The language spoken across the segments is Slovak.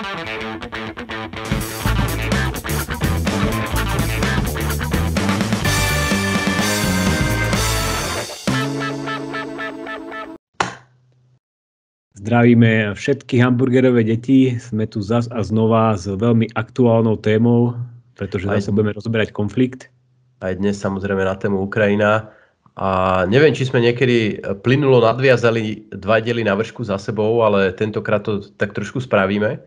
Zdravíme všetky hamburgerové deti. Sme tu zas a znova s veľmi aktuálnou témou, pretože aj, zase budeme rozoberať konflikt. Aj dnes samozrejme na tému Ukrajina. A neviem, či sme niekedy e, plynulo nadviazali dva diely na vršku za sebou, ale tentokrát to tak trošku spravíme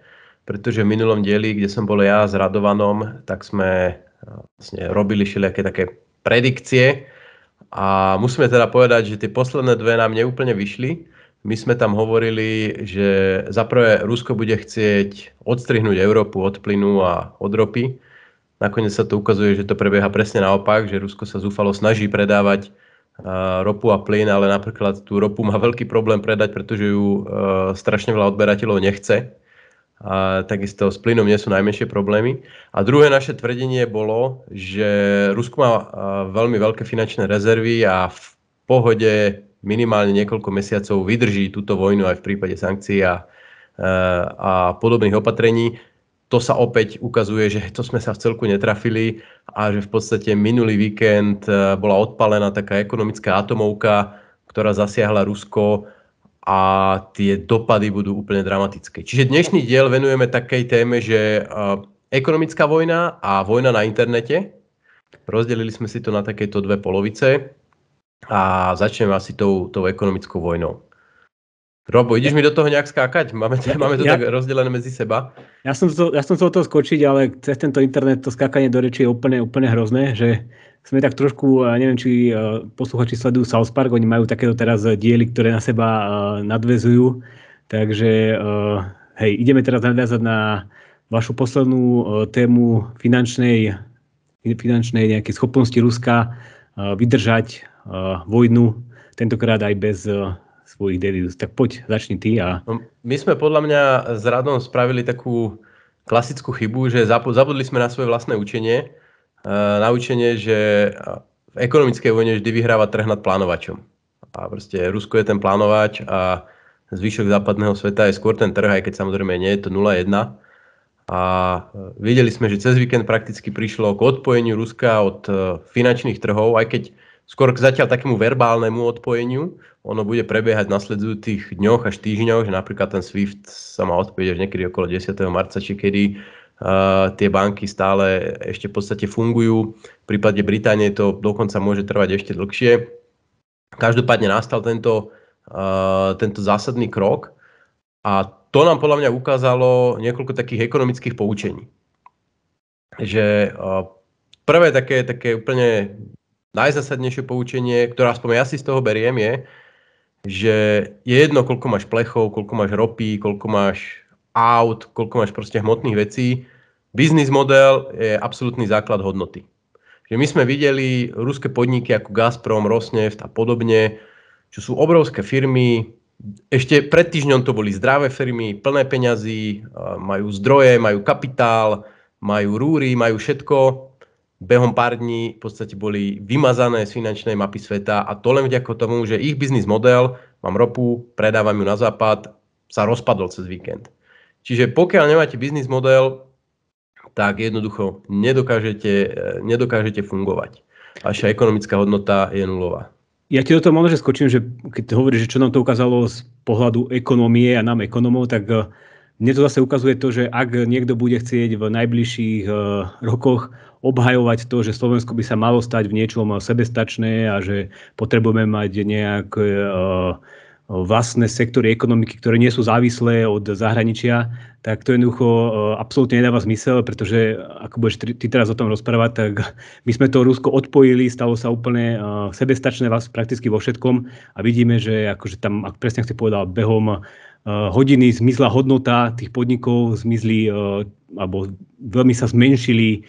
pretože v minulom dieli, kde som bol ja s Radovanom, tak sme eh, vlastne robili všelijaké také predikcie a musíme teda povedať, že tie posledné dve nám neúplne vyšli. My sme tam hovorili, že zaprvé Rusko bude chcieť odstrihnúť Európu od plynu a od ropy. Nakoniec sa to ukazuje, že to prebieha presne naopak, že Rusko sa zúfalo snaží predávať eh, ropu a plyn, ale napríklad tú ropu má veľký problém predať, pretože ju eh, strašne veľa odberateľov nechce a takisto s plynom nie sú najmenšie problémy. A druhé naše tvrdenie bolo, že Rusko má veľmi veľké finančné rezervy a v pohode minimálne niekoľko mesiacov vydrží túto vojnu aj v prípade sankcií a, e, a podobných opatrení. To sa opäť ukazuje, že to sme sa v celku netrafili a že v podstate minulý víkend e, bola odpalená taká ekonomická atomovka, ktorá zasiahla Rusko a tie dopady budú úplne dramatické. Čiže dnešný diel venujeme takej téme, že eh, ekonomická vojna a vojna na internete. Rozdelili sme si to na takéto dve polovice a začneme asi tou, tou ekonomickou vojnou. Robo, ideš mi do toho nejak skákať? Máme to, ja, máme to ja, tak rozdelené medzi seba. Ja som, chcel ja som to skočiť, ale cez tento internet to skákanie do reči je úplne, úplne hrozné, že sme tak trošku, e, neviem, či e, posluchači sledujú South Park, oni majú takéto teraz e, diely, ktoré na seba nadvezujú. Takže hej, ideme teraz nadviazať na vašu poslednú tému finančnej, finančnej nejaké schopnosti Ruska vydržať vojnu, tentokrát aj bez svojich devíz. Tak poď, začni ty. A... No, my sme podľa mňa s Radom spravili takú klasickú chybu, že zabudli sme na svoje vlastné učenie, Eh, naučenie, že eh, v ekonomickej vojne vždy vyhráva trh nad plánovačom. A proste Rusko je ten plánovač a zvyšok západného sveta je skôr ten trh, aj keď samozrejme nie je to 0-1. A eh, videli sme, že cez víkend prakticky prišlo k odpojeniu Ruska od finančných trhov, aj keď skôr k zatiaľ takému verbálnemu odpojeniu. Ono bude prebiehať v nasledujúcich dňoch až týždňoch, že napríklad ten SWIFT sa má odpojiť až niekedy okolo 10. marca, či kedy tie banky stále ešte v podstate fungujú. V prípade Británie to dokonca môže trvať ešte dlhšie. Každopádne nastal tento, tento zásadný krok a to nám podľa mňa ukázalo niekoľko takých ekonomických poučení. Že prvé také, také úplne najzásadnejšie poučenie, ktoré aspoň ja si z toho beriem, je, že je jedno, koľko máš plechov, koľko máš ropy, koľko máš aut, koľko máš proste hmotných vecí. Biznis model je absolútny základ hodnoty. Že my sme videli ruské podniky ako Gazprom, Rosneft a podobne, čo sú obrovské firmy, ešte pred týždňom to boli zdravé firmy, plné peňazí, majú zdroje, majú kapitál, majú rúry, majú všetko. Behom pár dní v podstate boli vymazané z finančnej mapy sveta a to len vďaka tomu, že ich biznis model, mám ropu, predávam ju na západ, sa rozpadol cez víkend. Čiže pokiaľ nemáte biznis model, tak jednoducho nedokážete, eh, nedokážete fungovať. Vaša ekonomická hodnota je nulová. Ja ti do toho možno, že skočím, že keď hovoríš, že čo nám to ukázalo z pohľadu ekonomie a nám ekonomov, tak eh, mne to zase ukazuje to, že ak niekto bude chcieť v najbližších eh, rokoch obhajovať to, že Slovensko by sa malo stať v niečom sebestačné a že potrebujeme mať nejak vlastné sektory ekonomiky, ktoré nie sú závislé od zahraničia, tak to jednoducho eh, absolútne nedáva zmysel, pretože eh, ako budeš ty teraz o tom rozprávať, tak my sme to Rusko odpojili, stalo sa úplne eh, sebestačné vás prakticky vo všetkom a vidíme, že akože tam, ak presne si povedal, behom hodiny zmizla hodnota tých podnikov, zmizli, alebo veľmi sa zmenšili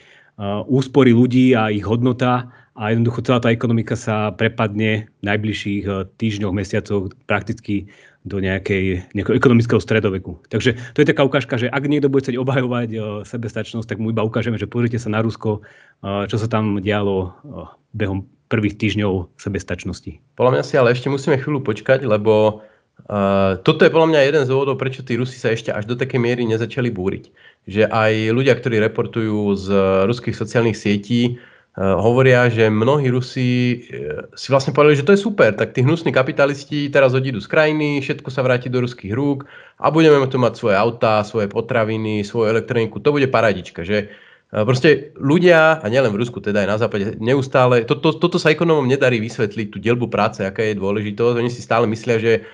úspory ľudí a ich hodnota a jednoducho celá tá ekonomika sa prepadne v najbližších eh, týždňoch, mesiacoch prakticky do nejakej, nejakého ekonomického stredoveku. Takže to je taká ukážka, že ak niekto bude chcieť obhajovať uh, sebestačnosť, tak mu iba ukážeme, že pozrite sa na Rusko, uh, čo sa tam dialo uh, behom prvých týždňov sebestačnosti. Podľa mňa si ale ešte musíme chvíľu počkať, lebo Uh, toto je podľa mňa jeden z dôvodov, prečo tí Rusi sa ešte až do takej miery nezačali búriť. Že aj ľudia, ktorí reportujú z ruských sociálnych sietí, Eh, hovoria, že mnohí Rusi eh, si vlastne povedali, že to je super, tak tí hnusní kapitalisti teraz odídu z krajiny, všetko sa vráti do ruských rúk a budeme tu mať svoje autá, svoje potraviny, svoju elektroniku, to bude paradička, že eh, proste ľudia, a nielen v Rusku, teda aj na západe, neustále, to, to, toto sa ekonomom nedarí vysvetliť, tú dielbu práce, aká je dôležitosť, oni si stále myslia, že,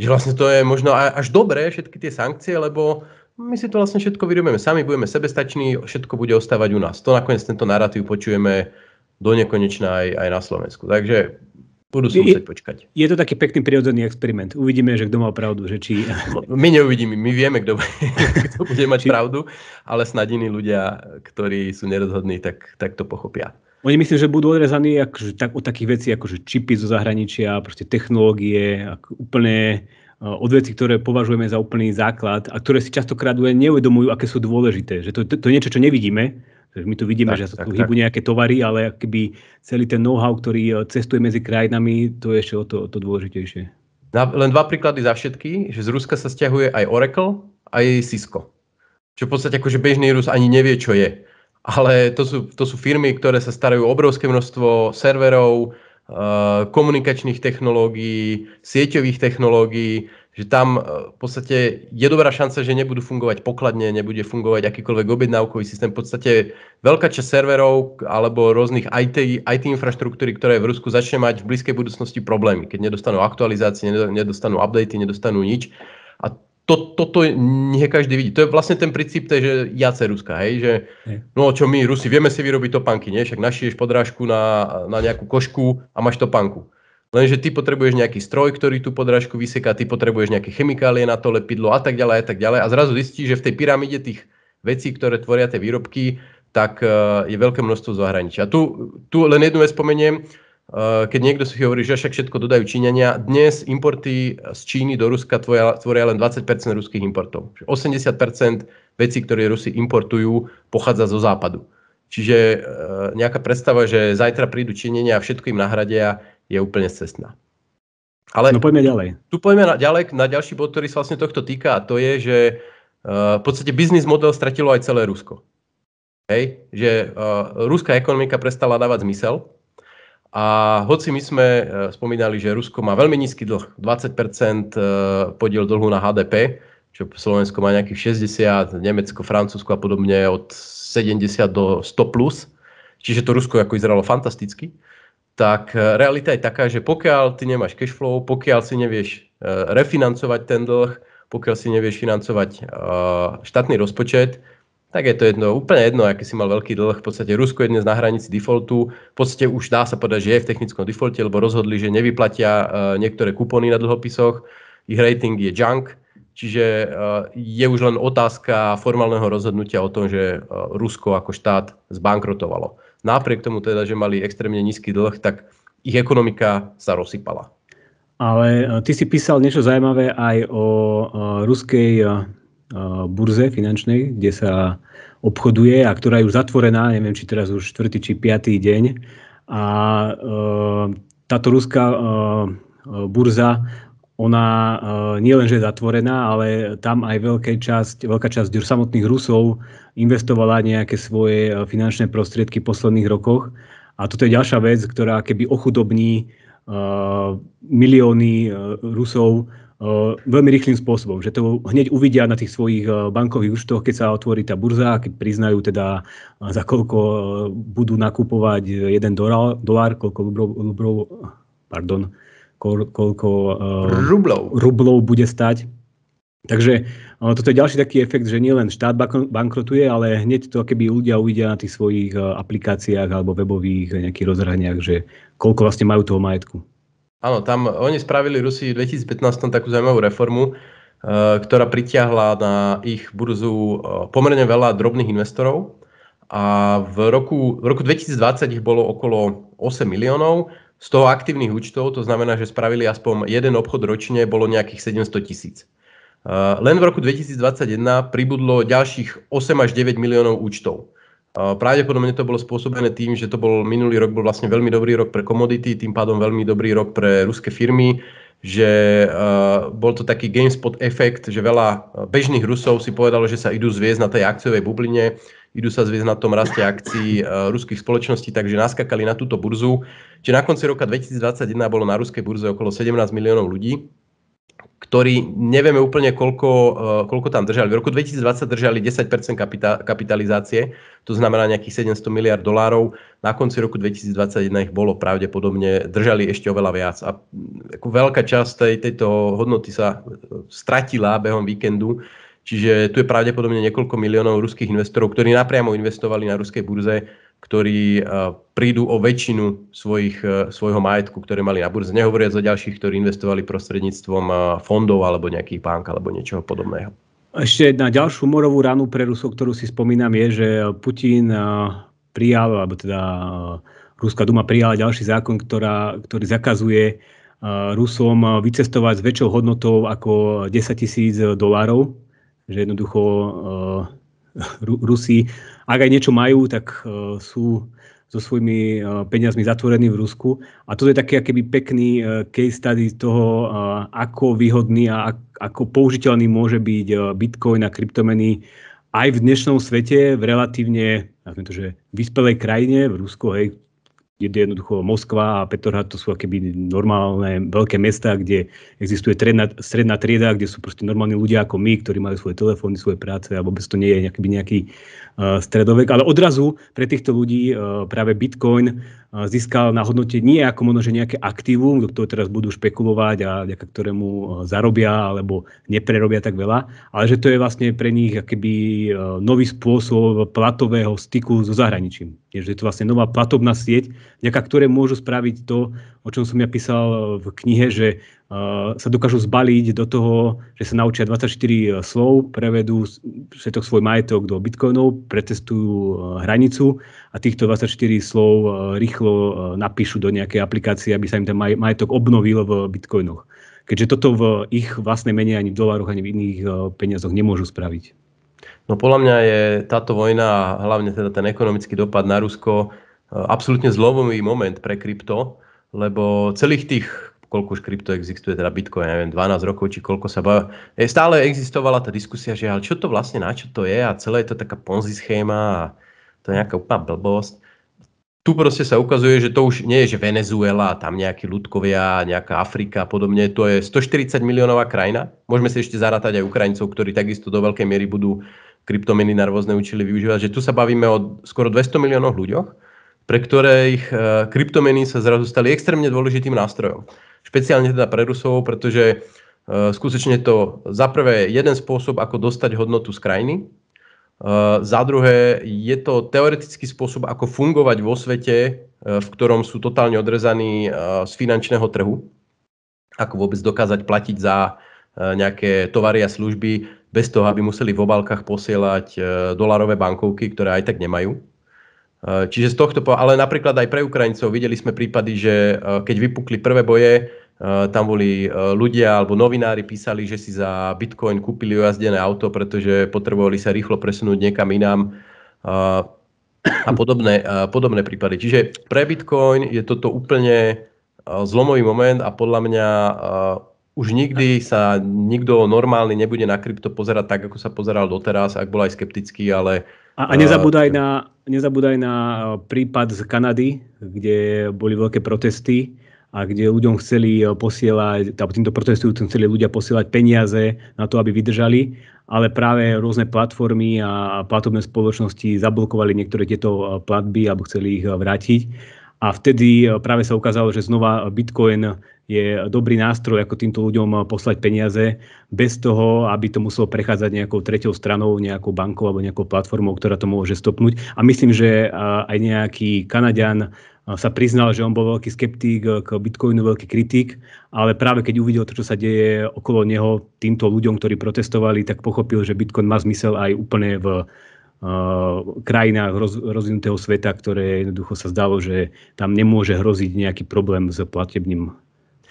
že vlastne to je možno až dobré, všetky tie sankcie, lebo uh, my si to vlastne všetko vyrobíme sami, budeme sebestační, všetko bude ostávať u nás. To nakoniec tento narratív počujeme do nekonečna aj, aj na Slovensku. Takže budú si musieť počkať. Je to taký pekný prirodzený experiment. Uvidíme, že kto mal pravdu. Že či... My neuvidíme, my vieme, kto, bude, bude mať či... pravdu, ale snad iní ľudia, ktorí sú nerozhodní, tak, tak to pochopia. Oni myslím, že budú odrezaní akože, tak, od takých vecí, ako že čipy zo zahraničia, proste technológie, ako úplne odveci, ktoré považujeme za úplný základ a ktoré si častokrát neuvedomujú, aké sú dôležité. Že to, to, to je niečo, čo nevidíme, my tu vidíme, tak, že sa tu hýbu nejaké tovary, ale keby celý ten know-how, ktorý e, cestuje medzi krajinami, to je ešte o to, o to dôležitejšie. Na, len dva príklady za všetky, že z Ruska sa stiahuje aj Oracle, aj Cisco. Čo v podstate akože bežný Rus ani nevie, čo je. Ale to sú, to sú firmy, ktoré sa starajú o obrovské množstvo serverov, Eh, komunikačných technológií, sieťových technológií, že tam eh, v podstate je dobrá šanca, že nebudú fungovať pokladne, nebude fungovať akýkoľvek objednávkový systém. V podstate veľká časť serverov alebo rôznych IT, IT infraštruktúry, ktoré v Rusku začne mať v blízkej budúcnosti problémy, keď nedostanú aktualizácie, nedostanú updaty, nedostanú nič. A to, toto nie každý vidí. To je vlastne ten princíp že jace Ruska, hej, že no čo my Rusi, vieme si vyrobiť topanky, nie? Však našiješ podrážku na, na nejakú košku a máš topanku. Lenže ty potrebuješ nejaký stroj, ktorý tú podrážku vyseká, ty potrebuješ nejaké chemikálie na to lepidlo a tak ďalej a tak ďalej. A zrazu zistíš, že v tej pyramíde tých vecí, ktoré tvoria tie výrobky, tak eh, je veľké množstvo zahraničia. Tu, tu len jednu vec spomeniem, Eh, keď niekto si hovorí, že však všetko dodajú Číňania, dnes importy z Číny do Ruska tvoja, tvoria len 20 ruských importov. 80 vecí, ktoré Rusi importujú, pochádza zo západu. Čiže eh, nejaká predstava, že zajtra prídu Číňania a všetko im nahradia, je úplne cestná. Ale no poďme ďalej. Tu poďme na, ďalej na ďalší bod, ktorý sa vlastne tohto týka a to je, že eh, v podstate biznis model stratilo aj celé Rusko. Hej? Že e, ruská ekonomika prestala dávať zmysel, a hoci my sme e, spomínali, že Rusko má veľmi nízky dlh, 20 e, podiel dlhu na HDP, čo Slovensko má nejakých 60, Nemecko, Francúzsko a podobne od 70 do 100 plus, čiže to Rusko ako izralo fantasticky, tak e, realita je taká, že pokiaľ ty nemáš cash flow, pokiaľ si nevieš refinancovať ten dlh, pokiaľ si nevieš financovať štátny rozpočet, tak je to jedno, úplne jedno, aký si mal veľký dlh. V podstate Rusko je dnes na hranici defaultu. V podstate už dá sa povedať, že je v technickom defaulte, lebo rozhodli, že nevyplatia e, niektoré kupóny na dlhopisoch. Ich rating je junk, čiže e, je už len otázka formálneho rozhodnutia o tom, že e, Rusko ako štát zbankrotovalo. Napriek tomu teda, že mali extrémne nízky dlh, tak ich ekonomika sa rozsypala. Ale ty si písal niečo zaujímavé aj o ruskej E, burze finančnej, kde sa obchoduje a ktorá je už zatvorená, neviem, či teraz už 4. či 5. deň. A e, táto ruská e, burza ona nie len, že je zatvorená, ale tam aj veľká časť, veľká časť samotných Rusov investovala nejaké svoje finančné prostriedky v posledných rokoch. A toto je ďalšia vec, ktorá keby ochudobní uh, milióny Rusov veľmi rýchlým spôsobom, že to hneď uvidia na tých svojich bankových účtoch, keď sa otvorí tá burza, keď priznajú teda, za koľko budú nakupovať jeden dolar, dolar koľko rubrov, rubrov pardon, koľko rublov. rublov bude stať. Takže toto je ďalší taký efekt, že nielen štát bankrotuje, ale hneď to keby ľudia uvidia na tých svojich aplikáciách alebo webových nejakých rozhraniach, že koľko vlastne majú toho majetku. Áno, tam oni spravili Rusi v 2015 takú zaujímavú reformu, eh, ktorá pritiahla na ich burzu eh, pomerne veľa drobných investorov a v roku, v roku 2020 ich bolo okolo 8 miliónov, z toho aktívnych účtov, to znamená, že spravili aspoň jeden obchod ročne, bolo nejakých 700 tisíc. Eh, len v roku 2021 pribudlo ďalších 8 až 9 miliónov účtov. Pravdepodobne to bolo spôsobené tým, že to bol minulý rok bol vlastne veľmi dobrý rok pre komodity, tým pádom veľmi dobrý rok pre ruské firmy, že uh, bol to taký GameSpot efekt, že veľa bežných Rusov si povedalo, že sa idú zviezť na tej akciovej bubline, idú sa zviezť na tom raste akcií uh, ruských spoločností, takže naskakali na túto burzu. Čiže na konci roka 2021 bolo na ruskej burze okolo 17 miliónov ľudí, ktorí nevieme úplne, koľko, uh, koľko tam držali. V roku 2020 držali 10 kapita- kapitalizácie, to znamená nejakých 700 miliard dolárov. Na konci roku 2021 ich bolo pravdepodobne, držali ešte oveľa viac. A mm, ako veľká časť tej, tejto hodnoty sa eh, stratila behom víkendu, čiže tu je pravdepodobne niekoľko miliónov ruských investorov, ktorí napriamo investovali na ruskej burze ktorí e, prídu o väčšinu svojich, e, svojho majetku, ktoré mali na burze. Nehovoria za ďalších, ktorí investovali prostredníctvom e, fondov alebo nejakých bank alebo niečoho podobného. Ešte na ďalšiu morovú ranu pre Rusov, ktorú si spomínam, je, že Putin prijal, alebo teda Ruská duma prijala ďalší zákon, ktorá, ktorý zakazuje Rusom vycestovať s väčšou hodnotou ako 10 tisíc dolárov, že jednoducho Rusi, ak aj niečo majú, tak e, sú so svojimi e, peniazmi zatvorení v Rusku. A toto je taký keby pekný e, case study toho, ako výhodný a ako použiteľný môže byť bitcoin a kryptomeny aj v dnešnom svete, v relatívne, to, že vyspelej krajine, v Rusku, hej, je jednoducho Moskva a Petrohrad to sú akéby normálne veľké mesta, kde existuje tredna, stredná trieda, kde sú proste normálni ľudia ako my, ktorí majú svoje telefóny, svoje práce a vôbec to nie je nejaký, nejaký uh, stredovek. Ale odrazu pre týchto ľudí uh, práve Bitcoin uh, získal na hodnote nie ako možno, že nejaké aktívum, do ktorého teraz budú špekulovať a vďaka ktorému uh, zarobia alebo neprerobia tak veľa, ale že to je vlastne pre nich akéby uh, nový spôsob platového styku so zahraničím. Čiže je to vlastne nová platobná sieť, vďaka ktoré môžu spraviť to, o čom som ja písal e, v knihe, že e, sa dokážu zbaliť do toho, že sa naučia 24 e, slov, prevedú všetok svoj majetok do bitcoinov, pretestujú hranicu a týchto 24 slov rýchlo napíšu do nejakej aplikácie, aby sa im ten majetok obnovil v bitcoinoch. Keďže toto v ich vlastnej mene ani v dolároch, ani v iných peniazoch nemôžu spraviť. No podľa mňa je táto vojna, hlavne teda ten ekonomický dopad na Rusko, e, absolútne zlomový moment pre krypto, lebo celých tých koľko už krypto existuje, teda Bitcoin, ja neviem, 12 rokov, či koľko sa bavia. E, stále existovala tá diskusia, že ale čo to vlastne, na čo to je a celé je to taká ponzi schéma a to je nejaká úplná blbosť. Tu proste sa ukazuje, že to už nie je, že Venezuela, tam nejakí ľudkovia, nejaká Afrika a podobne, to je 140 miliónová krajina. Môžeme si ešte zarátať aj Ukrajincov, ktorí takisto do veľkej miery budú kryptomeny na rôzne účely využívať. Že tu sa bavíme o skoro 200 miliónov ľuďoch, pre ktorých e, kryptomeny sa zrazu stali extrémne dôležitým nástrojom. Špeciálne teda pre Rusov, pretože e, skutočne to za prvé je jeden spôsob, ako dostať hodnotu z krajiny, e, za druhé je to teoretický spôsob, ako fungovať vo svete, v ktorom sú totálne odrezaní z finančného trhu, ako vôbec dokázať platiť za nejaké tovary a služby bez toho, aby museli v obálkach posielať e, dolarové bankovky, ktoré aj tak nemajú. E, čiže z tohto, ale napríklad aj pre Ukrajincov videli sme prípady, že e, keď vypukli prvé boje, tam boli ľudia alebo novinári písali, že si za bitcoin kúpili ojazdené auto, pretože potrebovali sa rýchlo presunúť niekam inám a podobné, podobné prípady. Čiže pre bitcoin je toto úplne zlomový moment a podľa mňa už nikdy sa nikto normálny nebude na krypto pozerať tak, ako sa pozeral doteraz, ak bol aj skeptický, ale... A, a nezabúdaj, eh, na, nezabúdaj na eh, prípad z Kanady, kde boli veľké protesty a kde ľuďom chceli eh, posielať, alebo týmto protestujúcim chceli ľudia posielať peniaze na to, aby vydržali, ale práve rôzne platformy a platobné spoločnosti zablokovali niektoré tieto platby alebo chceli ich vrátiť. A vtedy práve sa ukázalo, že znova Bitcoin je dobrý nástroj, ako týmto ľuďom eh, poslať peniaze bez toho, aby to muselo prechádzať nejakou tretou stranou, nejakou bankou alebo nejakou platformou, ktorá to môže stopnúť. A myslím, že eh, aj nejaký Kanaďan eh, sa priznal, že on bol veľký skeptík k Bitcoinu, veľký kritik, ale práve keď uvidel to, čo sa deje okolo neho týmto ľuďom, ktorí protestovali, tak pochopil, že Bitcoin má zmysel aj úplne v krajinách roz, rozvinutého sveta, ktoré jednoducho sa zdalo, že tam nemôže hroziť nejaký problém s platebným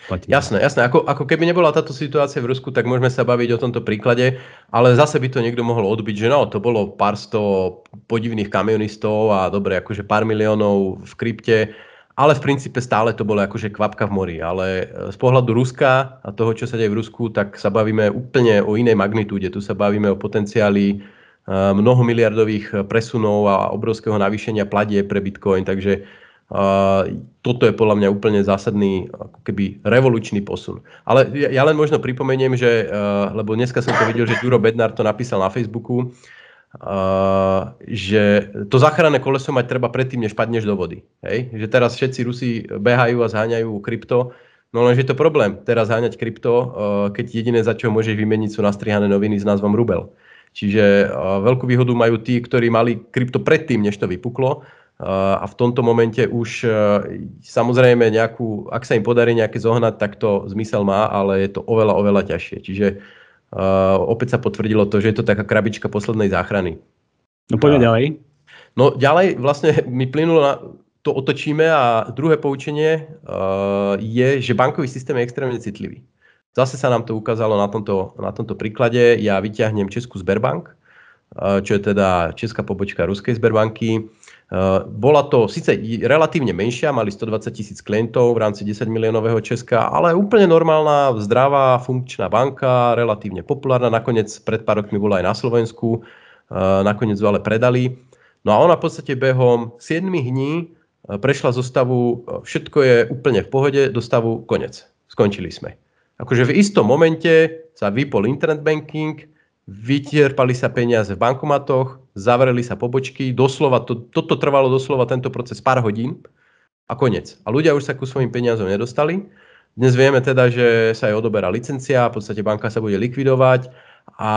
Platí. No. Jasné, jasné. Ako, ako keby nebola táto situácia v Rusku, tak môžeme sa baviť o tomto príklade, ale zase by to niekto mohol odbiť, že no, to bolo pár sto podivných kamionistov a dobre, akože pár miliónov v krypte, ale v princípe stále to bolo akože kvapka v mori. Ale e, z pohľadu Ruska a toho, čo sa deje v Rusku, tak sa bavíme úplne o inej magnitúde. Tu sa bavíme o potenciáli e, mnoho miliardových e, presunov a obrovského navýšenia pladie pre Bitcoin, takže toto je podľa mňa úplne zásadný ako keby revolučný posun. Ale ja len možno pripomeniem, že, eh, lebo dneska som to videl, že Juro Bednár to napísal na Facebooku, eh, že to záchranné koleso mať treba predtým, než padneš do vody. Hej? Že teraz všetci Rusi behajú a zháňajú krypto, No lenže je to problém, teraz zháňať krypto, eh, keď jediné za čo môžeš vymeniť sú nastrihané noviny s názvom Rubel. Čiže veľkú výhodu majú tí, ktorí mali krypto predtým, než to vypuklo a v tomto momente už e, samozrejme nejakú, ak sa im podarí nejaké zohnať, tak to zmysel má, ale je to oveľa, oveľa ťažšie. Čiže uh, opäť sa potvrdilo to, že je to taká krabička poslednej záchrany. No poďme a, ďalej. No ďalej vlastne mi plynulo, na, to otočíme a druhé poučenie uh, je, že bankový systém je extrémne citlivý. Zase sa nám to ukázalo na tomto, na tomto príklade. Ja vyťahnem Českú Sberbank, uh, čo je teda česká pobočka ruskej Sberbanky Eh, bola to síce relatívne menšia, mali 120 tisíc klientov v rámci 10 miliónového Česka, ale úplne normálna, zdravá, funkčná banka, relatívne populárna. Nakoniec pred pár rokmi bola aj na Slovensku, eh, nakoniec ju ale predali. No a ona v podstate behom 7 dní eh, prešla zo stavu, všetko je úplne v pohode, do stavu konec. Skončili sme. Akože v istom momente sa vypol internet banking, vytierpali sa peniaze v bankomatoch, zavreli sa pobočky, doslova, to, toto trvalo doslova tento proces pár hodín a koniec. A ľudia už sa ku svojim peniazom nedostali. Dnes vieme teda, že sa aj odoberá licencia, v podstate banka sa bude likvidovať a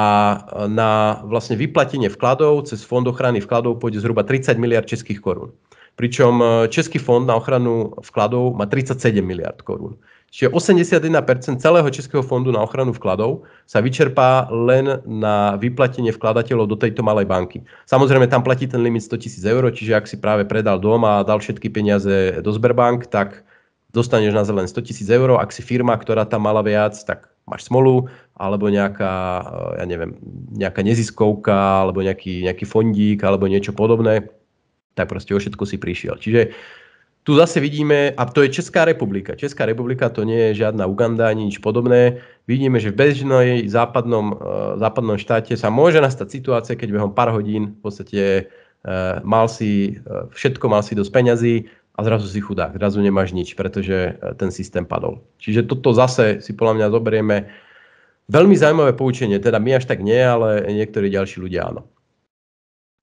na vlastne vyplatenie vkladov cez fond ochrany vkladov pôjde zhruba 30 miliard českých korún. Pričom eh, Český fond na ochranu vkladov má 37 miliard korún. Čiže 81% celého Českého fondu na ochranu vkladov sa vyčerpá len na vyplatenie vkladateľov do tejto malej banky. Samozrejme, tam platí ten limit 100 000 eur, čiže ak si práve predal dom a dal všetky peniaze do Sberbank, tak dostaneš na len 100 000 eur. Ak si firma, ktorá tam mala viac, tak máš smolu, alebo nejaká, eh, ja neviem, nejaká neziskovka, alebo nejaký, nejaký fondík, alebo niečo podobné, tak proste o všetko si prišiel. Čiže tu zase vidíme, a to je Česká republika. Česká republika to nie je žiadna Uganda ani nič podobné. Vidíme, že v bežnej západnom, e, západnom štáte sa môže nastať situácia, keď behom pár hodín v podstate e, mal si e, všetko, mal si dosť peňazí a zrazu si chudák, zrazu nemáš nič, pretože ten systém padol. Čiže toto zase si podľa mňa zoberieme veľmi zaujímavé poučenie, teda my až tak nie, ale niektorí ďalší ľudia áno.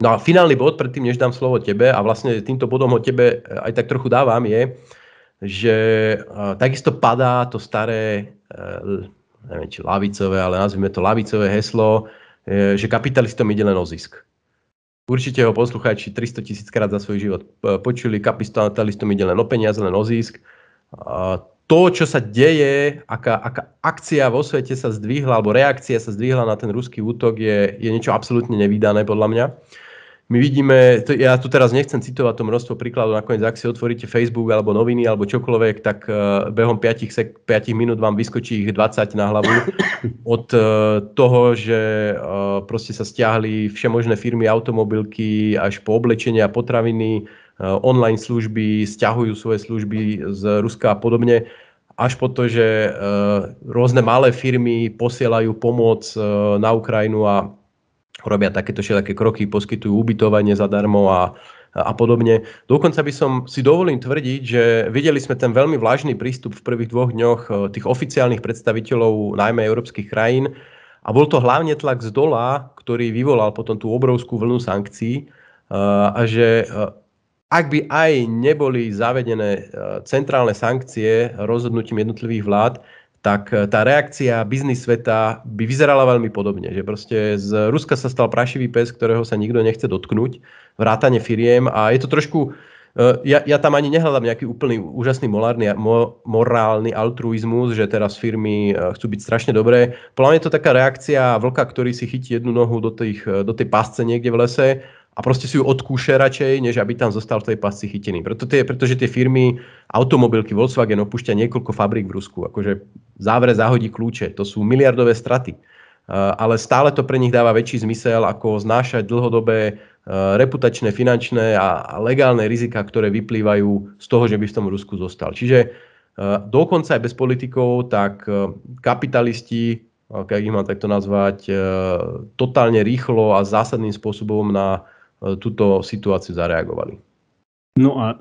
No a finálny bod, predtým než dám slovo tebe, a vlastne týmto bodom ho tebe eh, aj tak trochu dávam, je, že eh, takisto padá to staré, eh, neviem či lavicové, ale nazvime to lavicové heslo, že kapitalistom ide len o zisk. Určite ho poslucháči 300 tisíc krát za svoj život počuli, kapitalistom ide len o peniaze, len o zisk. To, čo sa deje, aká, aká akcia vo svete sa zdvihla, alebo reakcia sa zdvihla na ten ruský útok, je, je niečo absolútne nevydané podľa mňa my vidíme, to, ja tu teraz nechcem citovať to množstvo príkladov, nakoniec ak si otvoríte Facebook alebo noviny alebo čokoľvek, tak uh, behom 5, sek- 5 minút vám vyskočí ich 20 na hlavu od uh, toho, že uh, proste sa stiahli všemožné firmy, automobilky až po oblečenia, potraviny, uh, online služby, stiahujú svoje služby z Ruska a podobne až po to, že uh, rôzne malé firmy posielajú pomoc uh, na Ukrajinu a robia takéto všelijaké kroky, poskytujú ubytovanie zadarmo a, a podobne. Dokonca by som si dovolím tvrdiť, že videli sme ten veľmi vlažný prístup v prvých dvoch dňoch eh, tých oficiálnych predstaviteľov najmä európskych krajín a bol to hlavne tlak z dola, ktorý vyvolal potom tú obrovskú vlnu sankcií eh, a že eh, ak by aj neboli zavedené centrálne sankcie rozhodnutím jednotlivých vlád, tak eh, tá reakcia biznis sveta by vyzerala veľmi podobne. Že proste z Ruska sa stal prašivý pes, ktorého sa nikto nechce dotknúť, vrátane firiem a je to trošku... Eh, ja, ja tam ani nehľadám nejaký úplný úžasný molárny, mo, morálny altruizmus, že teraz firmy eh, chcú byť strašne dobré. Podľa mňa je to taká reakcia vlka, ktorý si chytí jednu nohu do, tých, do tej pásce niekde v lese a proste si ju odkúša radšej, než aby tam zostal v tej pasci chytený. Preto tie, pretože tie firmy, automobilky, Volkswagen opúšťa niekoľko fabrík v Rusku. Akože závere zahodí kľúče. To sú miliardové straty. Ale stále to pre nich dáva väčší zmysel, ako znášať dlhodobé e, reputačné, finančné a legálne rizika, ktoré vyplývajú z toho, že by v tom Rusku zostal. Čiže e, dokonca aj bez politikov, tak e, kapitalisti ak ich mám takto nazvať, totálne rýchlo a zásadným spôsobom na túto situáciu zareagovali. No a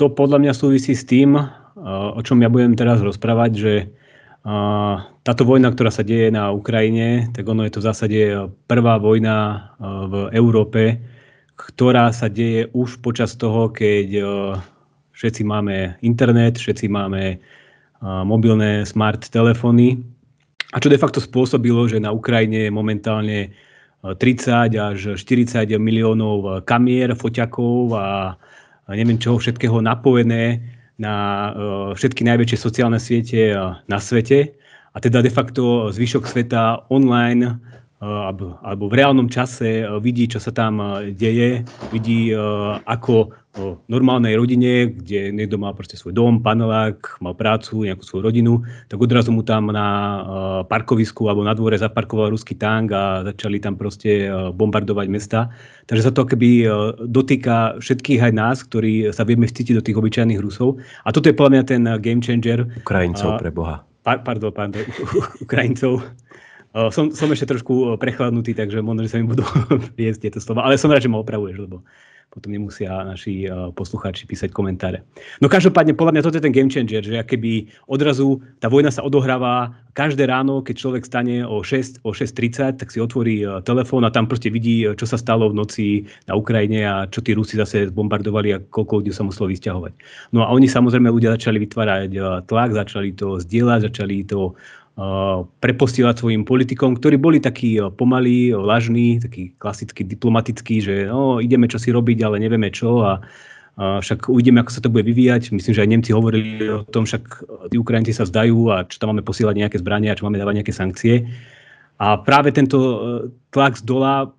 to podľa mňa súvisí s tým, o čom ja budem teraz rozprávať, že táto vojna, ktorá sa deje na Ukrajine, tak ono je to v zásade prvá vojna v Európe, ktorá sa deje už počas toho, keď všetci máme internet, všetci máme mobilné smart telefóny. A čo de facto spôsobilo, že na Ukrajine je momentálne 30 až 40 miliónov eh, kamier, foťakov a neviem čoho všetkého napojené na eh, všetky najväčšie sociálne siete eh, na svete. A teda de facto zvyšok sveta online alebo v reálnom čase vidí, čo sa tam deje, vidí, ako o normálnej rodine, kde niekto mal proste svoj dom, panelák, mal prácu, nejakú svoju rodinu, tak odrazu mu tam na eh, parkovisku alebo na dvore zaparkoval ruský tank a začali tam proste eh, bombardovať mesta. Takže sa to keby eh, dotýka všetkých aj nás, ktorí sa vieme vcítiť do tých obyčajných Rusov. A toto je podľa mňa ten game changer. Ukrajincov pre Boha. Pa, pardon, pardon, Ukrajincov. som, som ešte trošku prechladnutý, takže možno, že sa mi budú priesť tieto slova, ale som rád, že ma opravuješ, lebo potom nemusia naši e, poslucháči písať komentáre. No každopádne, podľa mňa toto je ten game changer, že keby odrazu tá vojna sa odohráva každé ráno, keď človek stane o 6, o 6.30, tak si otvorí e, telefón a tam proste vidí, e, čo sa stalo v noci na Ukrajine a čo tí Rusi zase zbombardovali a koľko ľudí sa muselo vysťahovať. No a oni samozrejme ľudia začali vytvárať tlak, začali to zdieľať, začali to Eh, preposielať svojim politikom, ktorí boli takí eh, pomalí, vlažní, eh, takí klasicky diplomatickí, že no, ideme čo si robiť, ale nevieme čo a, však uvidíme, ako sa to bude vyvíjať. Myslím, že aj Nemci hovorili o tom, však tí Ukrajinci sa vzdajú a čo tam máme posielať nejaké zbrania a čo máme dávať nejaké sankcie. A práve tento tlak z dola,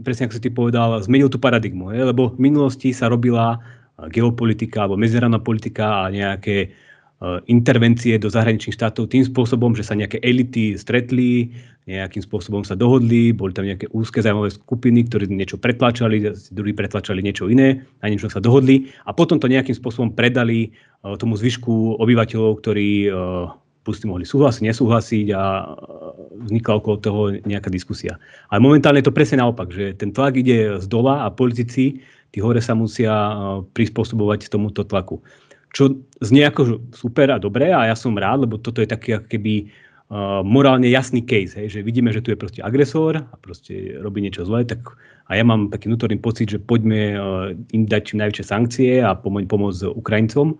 presne ako si ty povedal, zmenil tú paradigmu, je? lebo v minulosti sa robila geopolitika alebo medzeraná politika a nejaké uh, Eh, intervencie do zahraničných štátov tým spôsobom, že sa nejaké elity stretli, nejakým spôsobom sa dohodli, boli tam nejaké úzke zaujímavé skupiny, ktorí niečo pretlačali, druhí pretlačali niečo iné, na niečo sa dohodli a potom to nejakým spôsobom predali eh, tomu zvyšku obyvateľov, ktorí buď eh, tým mohli súhlasiť, nesúhlasiť a vznikla okolo toho nejaká diskusia. Ale momentálne je to presne naopak, že ten tlak ide z dola a politici, tí hore sa musia prispôsobovať tomuto tlaku čo znie ako super a dobré a ja som rád, lebo toto je taký ako keby uh, morálne jasný case, hej, že vidíme, že tu je proste agresor a proste robí niečo zlé, tak a ja mám taký vnútorný pocit, že poďme uh, im dať čím najväčšie sankcie a pomo- pomôcť Ukrajincom.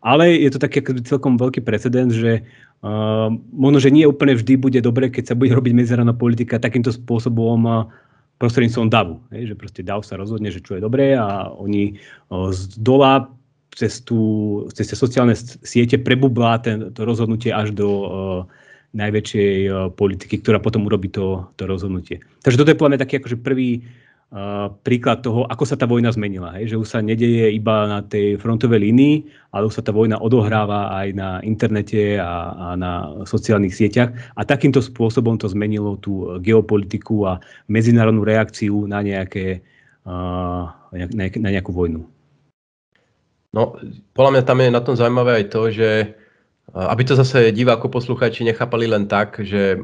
Ale je to taký ako celkom veľký precedens, že uh, eh, možno, že nie úplne vždy bude dobre, keď sa bude robiť medzinárodná politika takýmto spôsobom uh, prostredníctvom DAVu. Hej, že proste DAV sa rozhodne, že čo je dobré a oni uh, z dola cez, tú, cez tie sociálne siete prebublá ten, to rozhodnutie až do uh, najväčšej uh, politiky, ktorá potom urobí to, to rozhodnutie. Takže toto je podľa mňa taký akože prvý uh, príklad toho, ako sa tá vojna zmenila. Hej? Že už sa nedeje iba na tej frontovej línii, ale už sa tá vojna odohráva aj na internete a, a na sociálnych sieťach. A takýmto spôsobom to zmenilo tú geopolitiku a medzinárodnú reakciu na, nejaké, uh, na, na nejakú vojnu. No, podľa mňa tam je na tom zaujímavé aj to, že aby to zase diváko posluchači nechápali len tak, že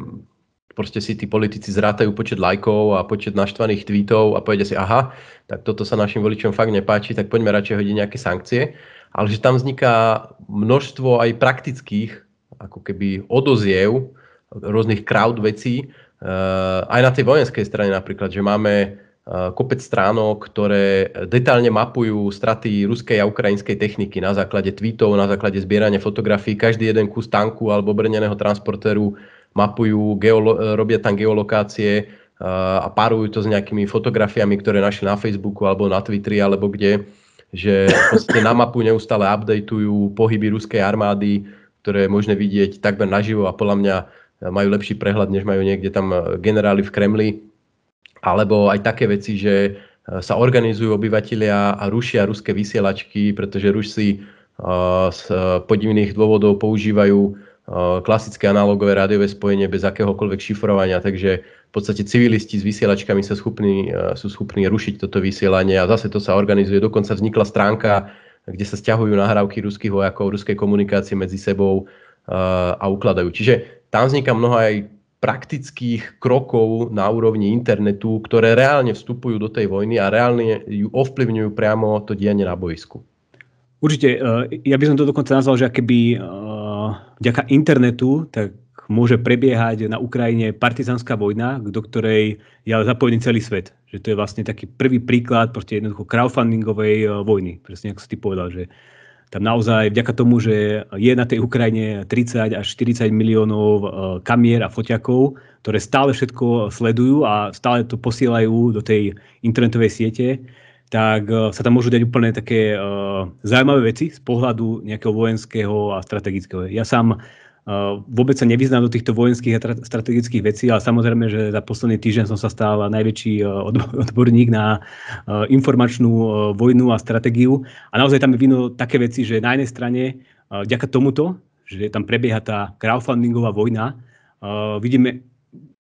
proste si tí politici zrátajú počet lajkov a počet naštvaných tweetov a povedia si, aha, tak toto sa našim voličom fakt nepáči, tak poďme radšej hodiť nejaké sankcie. Ale že tam vzniká množstvo aj praktických ako keby odoziev rôznych crowd vecí, e, aj na tej vojenskej strane napríklad, že máme Eh, kopec stránok, ktoré detálne mapujú straty ruskej a ukrajinskej techniky na základe tweetov, na základe zbierania fotografií. Každý jeden kus tanku alebo brneného transportéru mapujú, geolo- eh, robia tam geolokácie eh, a parujú to s nejakými fotografiami, ktoré našli na Facebooku alebo na Twitteri alebo kde, že vlastne na mapu neustále updateujú pohyby ruskej armády, ktoré je možné vidieť takmer naživo a podľa mňa majú lepší prehľad, než majú niekde tam generáli v Kremli alebo aj také veci, že eh, sa organizujú obyvatelia a rušia ruské vysielačky, pretože Rusi eh, z eh, podivných dôvodov používajú klasické analogové rádiové spojenie bez akéhokoľvek šifrovania, takže v podstate civilisti s vysielačkami sa schupní, sú schopní rušiť toto vysielanie a zase to sa organizuje. Dokonca vznikla stránka, kde sa stiahujú nahrávky ruských vojakov, ruskej komunikácie medzi sebou a ukladajú. Čiže tam vzniká mnoho aj praktických krokov na úrovni internetu, ktoré reálne vstupujú do tej vojny a reálne ju ovplyvňujú priamo to dianie na boisku. Určite, e, ja by som to dokonca nazval, že keby e, vďaka internetu, tak môže prebiehať na Ukrajine partizanská vojna, do ktorej je ale zapojený celý svet. Že to je vlastne taký prvý príklad proste jednoducho crowdfundingovej e, vojny. Presne ako si ty povedal, že tam naozaj vďaka tomu, že je na tej Ukrajine 30 až 40 miliónov e, kamier a foťakov, ktoré stále všetko sledujú a stále to posielajú do tej internetovej siete, tak e, sa tam môžu dať úplne také e, zaujímavé veci z pohľadu nejakého vojenského a strategického. Ja sám Eh, vôbec sa nevyznám do týchto vojenských a strategických vecí, ale samozrejme, že za posledný týždeň som sa stal najväčší eh, odborník na eh, informačnú vojnu a stratégiu. A naozaj tam je vino také veci, že na jednej strane, ďaká tomuto, že tam prebieha tá crowdfundingová vojna, vidíme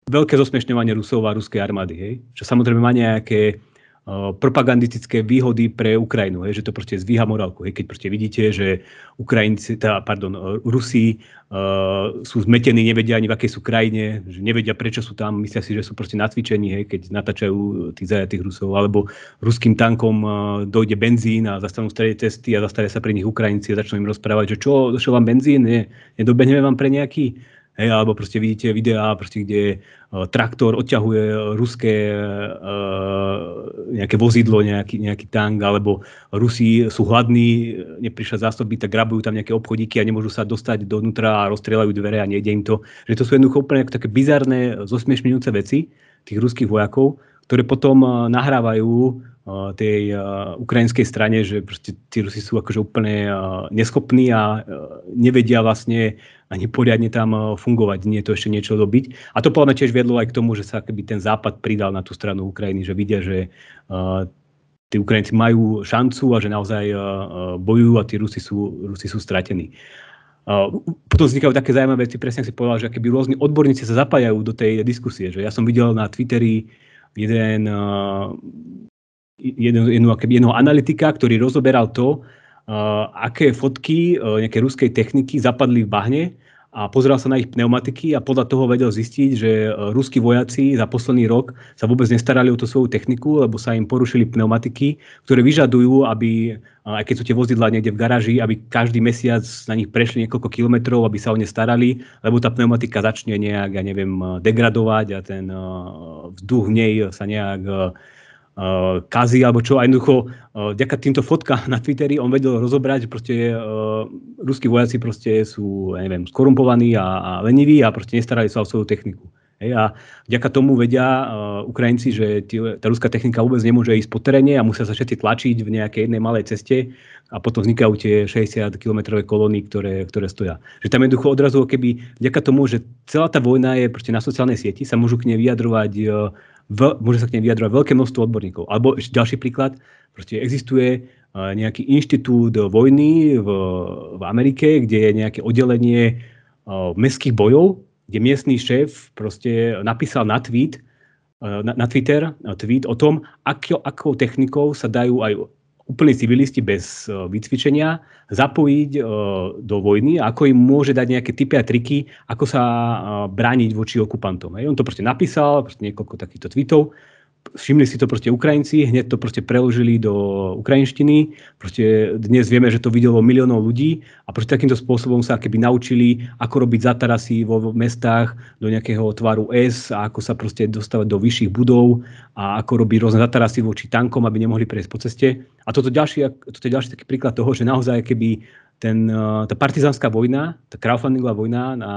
veľké zosmešňovanie Rusov a ruskej armády. Hej? Čo samozrejme má nejaké Eh, propagandistické výhody pre Ukrajinu, hej, že to proste zvíha morálku. Hej, keď proste vidíte, že Ukrajinci, tá, pardon, eh, Rusi uh, sú zmetení, nevedia ani v akej sú krajine, že nevedia prečo sú tam, myslia si, že sú proste nacvičení, hej, keď natáčajú tých zajatých Rusov, alebo ruským tankom uh, dojde benzín a zastanú stredie testy a zastavia sa pri nich Ukrajinci a začnú im rozprávať, že čo, došiel vám benzín, ne, nedobehneme vám pre nejaký Hej, alebo proste vidíte videá, proste, kde uh, traktor odťahuje ruské uh, nejaké vozidlo, nejaký, nejaký tank, alebo Rusi sú hladní, neprišla zásoby, tak grabujú tam nejaké obchodíky a nemôžu sa dostať dovnútra a rozstrieľajú dvere a nejde im to. Že to sú jednoducho úplne také bizarné, zosmiešňujúce veci tých ruských vojakov, ktoré potom uh, nahrávajú tej uh, ukrajinskej strane, že proste tí Rusi sú akože úplne uh, neschopní a uh, nevedia vlastne ani poriadne tam e, fungovať, nie to ešte niečo dobiť. A to podľa mňa tiež viedlo aj k tomu, že sa keby ten západ pridal na tú stranu Ukrajiny, že vidia, že uh, tí Ukrajinci majú šancu a že naozaj uh, bojujú a tí Rusi sú, Rusi sú stratení. Uh, potom vznikajú také zaujímavé veci, presne si povedal, že keby rôzni odborníci sa zapájajú do tej diskusie. Že ja som videl na Twitteri jeden, uh, jeden, jednu, jedného analytika, ktorý rozoberal to, Eh, aké fotky eh, nejakej ruskej techniky zapadli v bahne a pozeral sa na ich pneumatiky a podľa toho vedel zistiť, že eh, ruskí vojaci za posledný rok sa vôbec nestarali o tú svoju techniku, lebo sa im porušili pneumatiky, ktoré vyžadujú, aby, aj keď sú tie vozidla niekde v garáži, aby každý mesiac na nich prešli niekoľko kilometrov, aby sa o ne starali, lebo tá pneumatika začne nejak, ja neviem, degradovať a ten vzduch v nej sa nejak uh, kazy alebo čo. aj jednoducho, uh, vďaka týmto fotkám na Twitteri on vedel rozobrať, že proste uh, ruskí vojaci proste sú, ja neviem, skorumpovaní a, a leniví a proste nestarali sa o svoju techniku. Hej, a vďaka tomu vedia uh, Ukrajinci, že tí, tá ruská technika vôbec nemôže ísť po teréne a musia sa všetci tlačiť v nejakej jednej malej ceste a potom vznikajú tie 60-kilometrové kolóny, ktoré, ktoré stoja. Že tam jednoducho odrazu, keby vďaka tomu, že celá tá vojna je proste na sociálnej sieti, sa môžu k nej vyjadrovať uh, v, môže sa k nej vyjadrovať veľké množstvo odborníkov. Alebo ešte ďalší príklad, proste existuje e, nejaký inštitút vojny v, v Amerike, kde je nejaké oddelenie uh, mestských bojov, kde miestný šéf proste napísal na tweet, e, na, na Twitter tweet o tom, ako akou technikou sa dajú aj úplní civilisti bez e, vycvičenia zapojiť e, do vojny a ako im môže dať nejaké typy a triky, ako sa e, brániť voči okupantom. Hej. On to proste napísal, proste niekoľko takýchto tweetov všimli si to proste Ukrajinci, hneď to proste preložili do ukrajinštiny. Proste dnes vieme, že to videlo miliónov ľudí a proste takýmto spôsobom sa keby naučili, ako robiť zatarasy vo mestách do nejakého tvaru S a ako sa proste dostávať do vyšších budov a ako robiť rôzne zatarasy voči tankom, aby nemohli prejsť po ceste. A toto, ďalší, toto je ďalší taký príklad toho, že naozaj keby ten, eh, tá partizanská vojna, tá crowdfundingová vojna na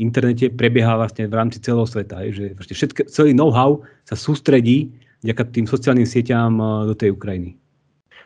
internete prebieha vlastne v rámci celého sveta. Je, že vlastne všetko, celý know-how sa sústredí vďaka tým sociálnym sieťam eh, do tej Ukrajiny.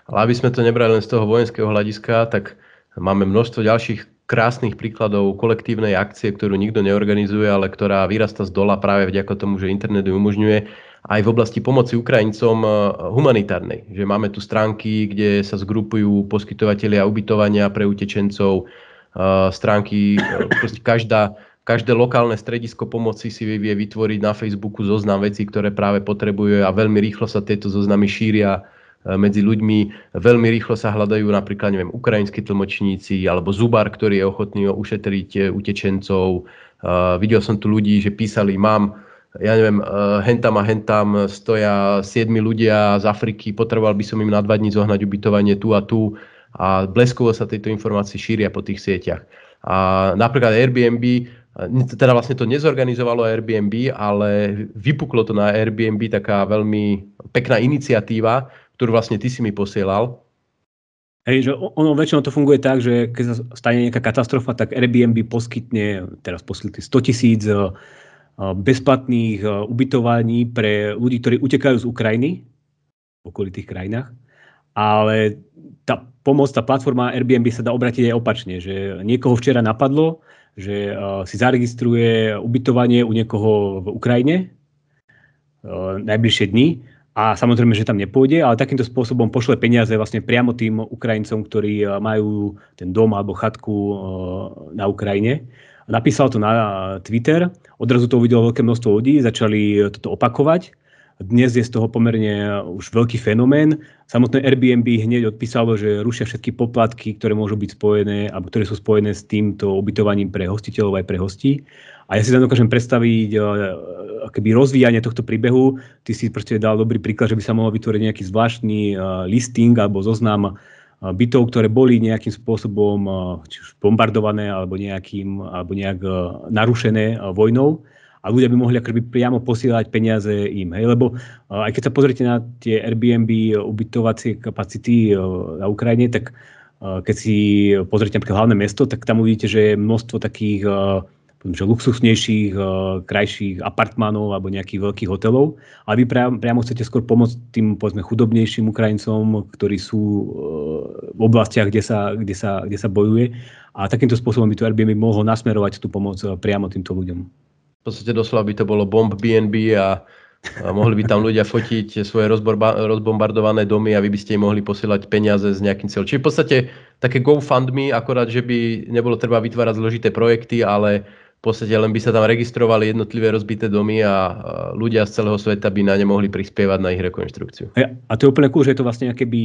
Ale aby sme to nebrali len z toho vojenského hľadiska, tak máme množstvo ďalších krásnych príkladov kolektívnej akcie, ktorú nikto neorganizuje, ale ktorá vyrasta z dola práve vďaka tomu, že internet ju umožňuje aj v oblasti pomoci Ukrajincom eh, humanitárnej. Že máme tu stránky, kde sa zgrupujú poskytovateľia ubytovania pre utečencov, eh, stránky, proste každá Každé lokálne stredisko pomoci si vie vytvoriť na Facebooku zoznam vecí, ktoré práve potrebuje a veľmi rýchlo sa tieto zoznamy šíria e, medzi ľuďmi. Veľmi rýchlo sa hľadajú napríklad, neviem, ukrajinskí tlmočníci alebo zubár, ktorý je ochotný ušetriť e, utečencov. Uh, videl som tu ľudí, že písali, mám ja neviem, hentam a hentam stoja siedmi ľudia z Afriky, potreboval by som im na dva dní zohnať ubytovanie tu a tu a bleskovo sa tejto informácie šíria po tých sieťach. A napríklad Airbnb teda vlastne to nezorganizovalo Airbnb, ale vypuklo to na Airbnb taká veľmi pekná iniciatíva, ktorú vlastne ty si mi posielal. Hej, že ono väčšinou to funguje tak, že keď sa stane nejaká katastrofa, tak Airbnb poskytne, teraz poskytne 100 tisíc eh, eh, bezplatných eh, ubytovaní pre ľudí, ktorí utekajú z Ukrajiny, v okolitých krajinách. Ale tá pomoc, tá platforma Airbnb sa dá obratiť aj opačne, že niekoho včera napadlo, že eh, si zaregistruje ubytovanie u niekoho v Ukrajine eh, najbližšie dni a samozrejme, že tam nepôjde, ale takýmto spôsobom pošle peniaze vlastne priamo tým Ukrajincom, ktorí eh, majú ten dom alebo chatku na Ukrajine. Napísal to na Twitter, odrazu to uvidelo veľké množstvo ľudí, začali toto opakovať dnes je z toho pomerne eh, už veľký fenomén. Samotné Airbnb hneď odpísalo, že rušia všetky poplatky, ktoré môžu byť spojené, alebo ktoré sú spojené s týmto ubytovaním pre hostiteľov aj pre hostí. A ja si tam dokážem predstaviť akoby eh, eh, rozvíjanie tohto príbehu. Ty si proste dal dobrý príklad, že by sa mohol vytvoriť nejaký zvláštny listing alebo zoznam bytov, ktoré boli nejakým spôsobom či už bombardované alebo, nejakým, alebo nejak narušené vojnou a ľudia by mohli akoby priamo posielať peniaze im. Hej? Lebo uh, aj keď sa pozrite na tie Airbnb ubytovacie kapacity uh, na Ukrajine, tak uh, keď si pozrite napríklad hlavné mesto, tak tam uvidíte, že je množstvo takých uh, poviem, že luxusnejších, uh, krajších apartmanov alebo nejakých veľkých hotelov, ale vy priamo chcete skôr pomôcť tým povedzme chudobnejším Ukrajincom, ktorí sú uh, v oblastiach, kde sa, kde, sa, kde sa bojuje a takýmto spôsobom by to Airbnb mohlo nasmerovať tú pomoc priamo týmto ľuďom. V podstate doslova by to bolo bomb BNB a, a mohli by tam ľudia fotiť svoje rozborba, rozbombardované domy a vy by ste im mohli posielať peniaze s nejakým cieľom. Čiže v podstate také GoFundMe, akorát, že by nebolo treba vytvárať zložité projekty, ale v podstate len by sa tam registrovali jednotlivé rozbité domy a ľudia z celého sveta by na ne mohli prispievať na ich rekonštrukciu. A to je úplne cool, že je to vlastne by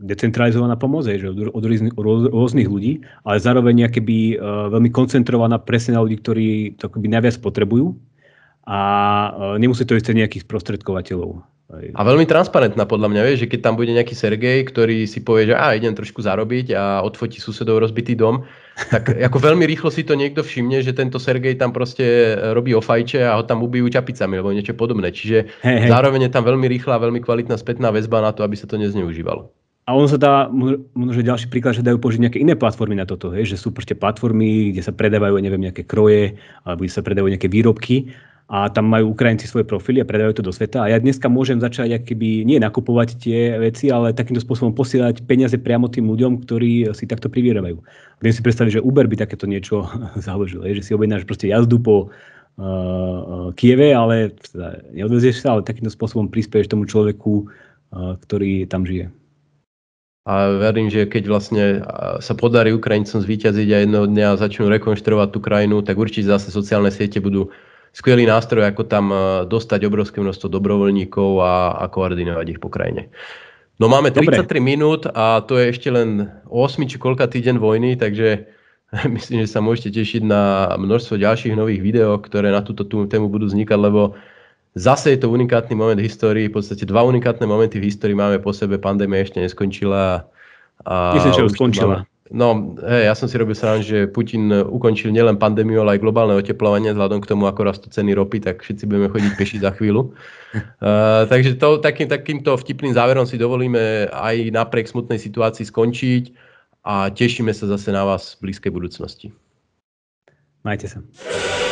decentralizovaná pomoc, že od rôznych, rôznych ľudí, ale zároveň by veľmi koncentrovaná presne na ľudí, ktorí to najviac potrebujú a nemusí to ísť nejakých sprostredkovateľov. A veľmi transparentná podľa mňa, vieš, že keď tam bude nejaký Sergej, ktorý si povie, že a idem trošku zarobiť a odfotí susedov rozbitý dom, tak ako veľmi rýchlo si to niekto všimne, že tento Sergej tam proste e, robí ofajče a ho tam ubijú čapicami alebo niečo podobné. Čiže hey, hey. zároveň je tam veľmi rýchla, veľmi kvalitná spätná väzba na to, aby sa to nezneužívalo. A on sa dá, možno ďalší príklad, že dajú použiť nejaké iné platformy na toto, hej, že sú proste platformy, kde sa predávajú, neviem, nejaké kroje, alebo kde sa predávajú nejaké výrobky a tam majú Ukrajinci svoje profily a predajú to do sveta. A ja dneska môžem začať keby nie nakupovať tie veci, ale takýmto spôsobom posielať peniaze priamo tým ľuďom, ktorí si takto privierajú. Viem si predstaviť, že Uber by takéto niečo založil, že si objednáš proste jazdu po uh, uh, Kieve, ale teda neodvezieš sa, ale takýmto spôsobom prispieš tomu človeku, uh, ktorý tam žije. A verím, že keď vlastne uh, sa podarí Ukrajincom zvíťaziť a jedného dňa začnú rekonštruovať tú krajinu, tak určite zase sociálne siete budú skvelý nástroj, ako tam e, dostať obrovské množstvo dobrovoľníkov a, a koordinovať ich po krajine. No máme 33 Dobre. minút a to je ešte len 8 či koľka týden vojny, takže myslím, že sa môžete tešiť na množstvo ďalších nových videí, ktoré na túto tému budú vznikať, lebo zase je to unikátny moment v histórii, v podstate dva unikátne momenty v histórii máme po sebe, pandémia ešte neskončila. A myslím, že už skončila. No, hej, ja som si robil srán, že Putin ukončil nielen pandémiu, ale aj globálne oteplovanie, vzhľadom k tomu, ako rastú ceny ropy, tak všetci budeme chodiť peši za chvíľu. Uh, takže to, takým, takýmto vtipným záverom si dovolíme aj napriek smutnej situácii skončiť a tešíme sa zase na vás v blízkej budúcnosti. Majte sa.